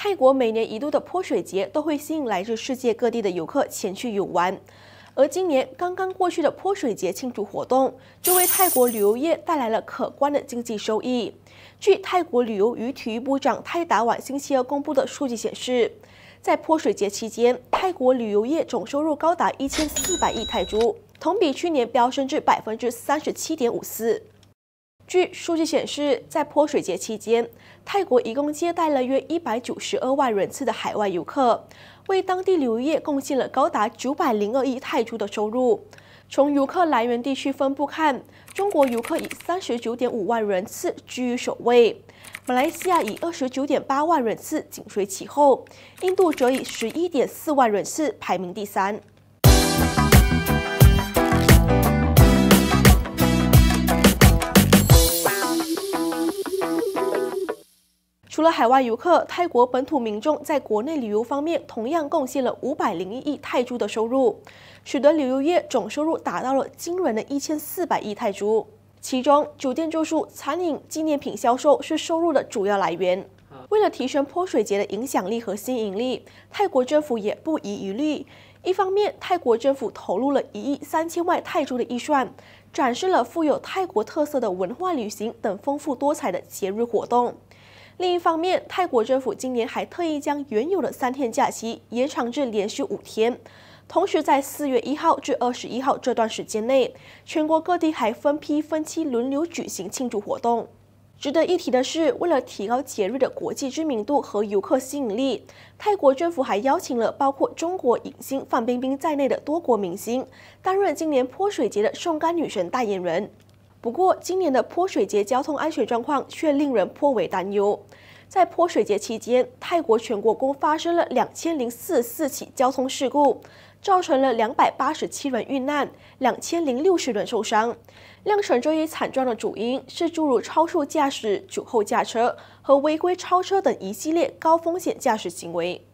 泰国每年一度的泼水节都会吸引来自世界各地的游客前去游玩，而今年刚刚过去的泼水节庆祝活动就为泰国旅游业带来了可观的经济收益。据泰国旅游与体育部长泰达瓦星期二公布的数据显示，在泼水节期间，泰国旅游业总收入高达一千四百亿泰铢，同比去年飙升至百分之三十七点五四。据数据显示，在泼水节期间，泰国一共接待了约一百九十二万人次的海外游客，为当地旅游业贡献了高达九百零二亿泰铢的收入。从游客来源地区分布看，中国游客以三十九点五万人次居于首位，马来西亚以二十九点八万人次紧随其后，印度则以十一点四万人次排名第三。除了海外游客，泰国本土民众在国内旅游方面同样贡献了五百零一亿泰铢的收入，使得旅游业总收入达到了惊人的一千四百亿泰铢。其中，酒店住宿、餐饮、纪念品销售是收入的主要来源。为了提升泼水节的影响力和吸引力，泰国政府也不遗余力。一方面，泰国政府投入了一亿三千万泰铢的预算，展示了富有泰国特色的文化、旅行等丰富多彩的节日活动。另一方面，泰国政府今年还特意将原有的三天假期延长至连续五天，同时在四月一号至二十一号这段时间内，全国各地还分批分期轮流举行庆祝活动。值得一提的是，为了提高节日的国际知名度和游客吸引力，泰国政府还邀请了包括中国影星范冰冰在内的多国明星担任今年泼水节的送甘女神代言人。不过，今年的泼水节交通安全状况却令人颇为担忧。在泼水节期间，泰国全国共发生了两千零四四起交通事故，造成了两百八十七人遇难，两千零六十人受伤。酿成这一惨状的主因是诸如超速驾驶、酒后驾车和违规超车等一系列高风险驾驶行为。